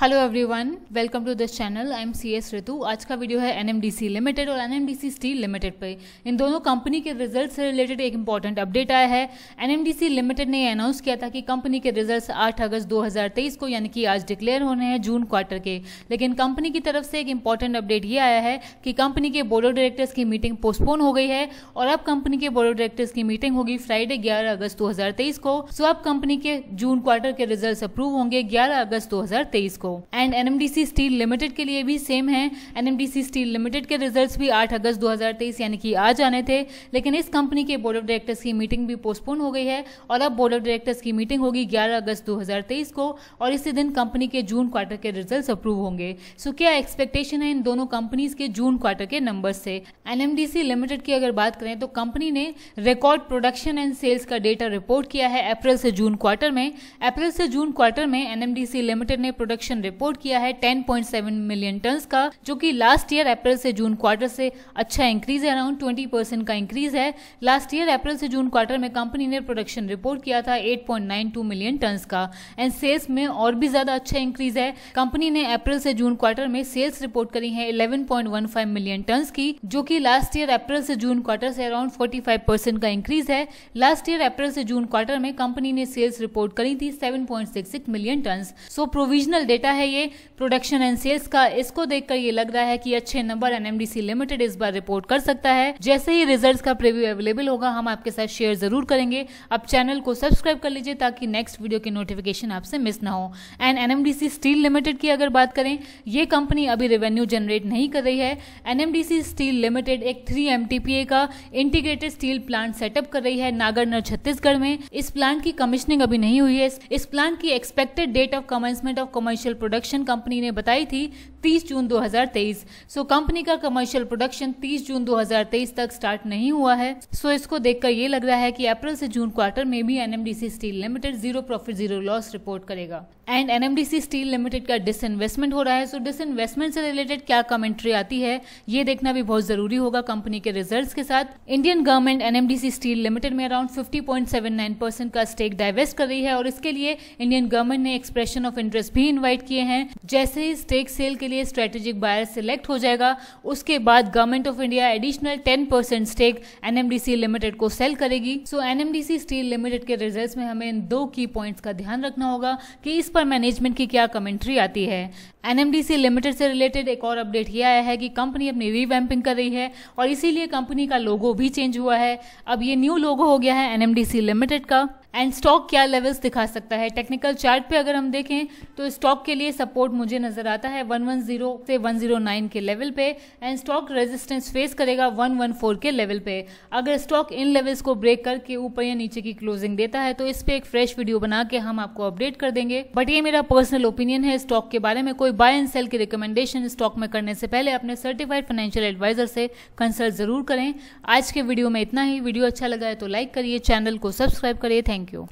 Hello everyone welcome to this channel I am C S Ritu आज का video है NMDC limited और NMDC steel limited पे इन दोनों कंपनी के रिजल्ट से रिलेटेड एक इंपॉर्टेंट अपडेट आया है एनएमडीसी लिमिटेड ने अनाउंस किया था कि कंपनी के रिजल्ट्स 8 अगस्त 2023 को यानी कि आज डिक्लेयर होने हैं जून क्वार्टर के लेकिन कंपनी की तरफ से एक इंपॉर्टेंट अपडेट ये आया है कि कंपनी के बोर्ड ऑफ डायरेक्टर्स की मीटिंग पोस्टपोन हो गई है और अब कंपनी के बोर्ड ऑफ डायरेक्टर्स की मीटिंग होगी फ्राइडे ग्यारह अगस्त दो को सो अब कंपनी के जून क्वार्टर के रिजल्ट अप्रूव होंगे ग्यारह अगस्त दो को को एंड एनएमडीसी स्टील लिमिटेड के लिए भी सेम है एनएमडीसी स्टील लिमिटेड के रिजल्ट भी आठ अगस्त दो यानी कि आज आने थे लेकिन इस कंपनी के बोर्ड ऑफ डायरेक्टर्स की मीटिंग भी पोस्टपोन हो गई है और अब बोर्ड ऑफ डायरेक्टर्स की मीटिंग होगी ग्यारह अगस्त दो को और इसी दिन कंपनी के जून क्वार्टर के रिजल्ट अप्रूव होंगे सो क्या एक्सपेक्टेशन है इन दोनों कंपनीज के जून क्वार्टर के नंबर से एनएमडीसी लिमिटेड की अगर बात करें तो कंपनी ने रिकॉर्ड प्रोडक्शन एंड सेल्स का डेटा रिपोर्ट किया है अप्रैल से जून क्वार्टर में अप्रैल से जून क्वार्टर में एनएमडीसी लिमिटेड ने प्रोडक्शन प्रोडक्शन रिपोर्ट किया है 10.7 मिलियन टन का जो कि लास्ट ईयर अप्रैल से जून क्वार्टर से अच्छा इंक्रीज है अराउंड 20 परसेंट का इंक्रीज है लास्ट ईयर अप्रैल से जून क्वार्टर में कंपनी ने प्रोडक्शन रिपोर्ट किया था 8.92 मिलियन टन का एंड सेल्स में और भी ज्यादा अच्छा इंक्रीज है कंपनी ने अप्रैल से जून क्वार्टर में सेल्स रिपोर्ट करी है इलेवन मिलियन टन की जो की लास्ट ईयर अप्रैल से जून क्वार्टर से अराउंड फोर्टी परसेंट का इंक्रीज है लास्ट ईयर अप्रैल से जून क्वार्टर में कंपनी ने सेल्स रिपोर्ट करी थी 7.66 million ton so provisional data data है ये प्रोडक्शन एंड सेल्स का इसको देखकर ये लग रहा है कि अच्छे नंबर एनएमडीसी लिमिटेड इस बार रिपोर्ट कर सकता है जैसे ही रिजल्ट्स का प्रीव्यू अवेलेबल होगा हम आपके साथ शेयर जरूर करेंगे अब चैनल को सब्सक्राइब कर लीजिए ताकि नेक्स्ट वीडियो की नोटिफिकेशन आपसे मिस ना हो एंड एनएमडीसी स्टील लिमिटेड की अगर बात करें ये कंपनी अभी रेवेन्यू जनरेट नहीं कर रही है एनएमडीसी स्टील लिमिटेड एक थ्री एमटीपीए का इंटीग्रेटेड स्टील प्लांट सेटअप कर रही है नागरनर छत्तीसगढ़ में इस प्लांट की कमिश्निंग अभी नहीं हुई है इस प्लांट की expected date of commencement of commercial production company ने बताई थी 30 जून 2023 सो कंपनी का कमर्शियल प्रोडक्शन 30 जून 2023 तक स्टार्ट नहीं हुआ है सो इसको देखकर ये लग रहा है कि अप्रैल से जून क्वार्टर में भी NMDC steel limited zero profit zero loss report करेगा एंड एनएमडीसी स्टील लिमिटेड का डिसइन्वेस्टमेंट हो रहा है सो डिसइन्वेस्टमेंट से रिलेटेड क्या कमेंट्री आती है ये देखना भी बहुत जरूरी होगा कंपनी के रिजल्ट के साथ Indian government NMDC steel limited में अराउंड फिफ्टी परसेंट का स्टेक डाइवेस्ट कर रही है और इसके लिए इंडियन गवर्नमेंट ने एक्सप्रेशन ऑफ इंटरेस्ट भी इन्वाइट किए हैं जैसे ही स्टेक सेल के लिए लिए स्ट्रेटेजिक बायर सिलेक्ट हो जाएगा उसके बाद government of India additional ten percent stake NMDC limited को सेल करेगी सो एनएमडीसी स्टील लिमिटेड के रिजल्ट में हमें इन दो की पॉइंट का ध्यान रखना होगा कि इस पर मैनेजमेंट की क्या कमेंट्री आती है एनएमडीसी लिमिटेड से रिलेटेड एक और अपडेट यह आया है कि कंपनी अपनी रीवैम्पिंग कर रही है और इसीलिए कंपनी का लोगो भी चेंज हुआ है अब ये न्यू लोगो हो गया है एनएमडीसी लिमिटेड का एंड स्टॉक क्या लेवल्स दिखा सकता है टेक्निकल चार्ट पे अगर हम देखें तो स्टॉक के लिए सपोर्ट मुझे नजर आता है 110 से 109 के लेवल पे एंड स्टॉक रेजिस्टेंस फेस करेगा 114 के लेवल पे अगर स्टॉक इन लेवल्स को ब्रेक करके ऊपर या नीचे की क्लोजिंग देता है तो इस पे एक फ्रेश वीडियो बना के हम आपको अपडेट कर देंगे बट ये मेरा पर्सनल ओपिनियन है स्टॉक के बारे में कोई बाय एंड सेल की रिकमेंडेशन स्टॉक में करने से पहले अपने सर्टिफाइड फाइनेंशियल एडवाइजर से कंसल्ट जरूर करें आज के वीडियो में इतना ही वीडियो अच्छा लगा है तो लाइक करिए चैनल को सब्सक्राइब करिए थैंक Thank you.